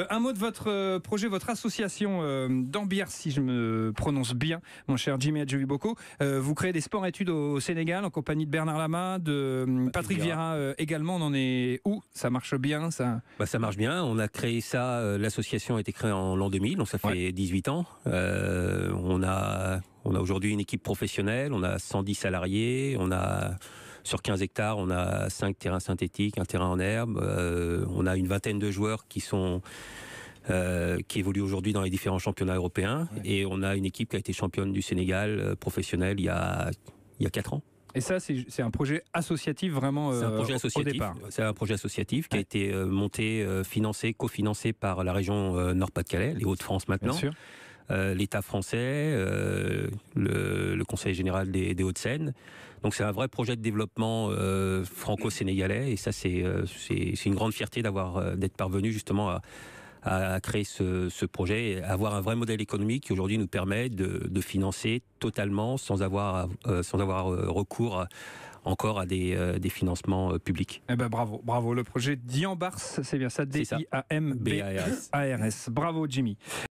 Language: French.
Euh, un mot de votre euh, projet, votre association euh, d'Ambier, si je me prononce bien, mon cher Jimmy Adjouiboko. vous créez des sports études au, Sénégal en compagnie de Bernard Lama, de Patrick Vieira également. On en est où Ça marche bien ça bah, Ça marche bien. On a créé ça, l'association a été créée en l'an 2000, donc ça fait 18 ans. on a, on a aujourd'hui une équipe professionnelle, on a 110 salariés, on a sur 15 hectares, on a 5 terrains synthétiques, un terrain en herbe. Euh, on a une vingtaine de joueurs qui sont euh, qui aujourd'hui dans les différents championnats européens. Et on a une équipe qui a été championne du Sénégal euh, professionnelle il y a, il y a 4 ans. Et ça, c'est un projet associatif vraiment un projet associatif, départ. C'est un projet associatif qui a été monté, financé, cofinancé par la région Nord-Pas-de-Calais, les Hauts-de-France maintenant. L'État français, le, Conseil général des, Hauts-de-Seine. Donc c'est un vrai projet de développement euh, franco-sénégalais et ça euh, c'est une grande fierté d'avoir euh, d'être parvenu justement à, créer ce, ce, projet, avoir un vrai modèle économique qui aujourd'hui nous permet de, financer totalement sans avoir, sans avoir recours encore à des, des financements publics. Eh ben bravo, bravo. Le projet Diambars, c'est bien ça, D-I-A-M-B-A-R-S. Bravo Jimmy.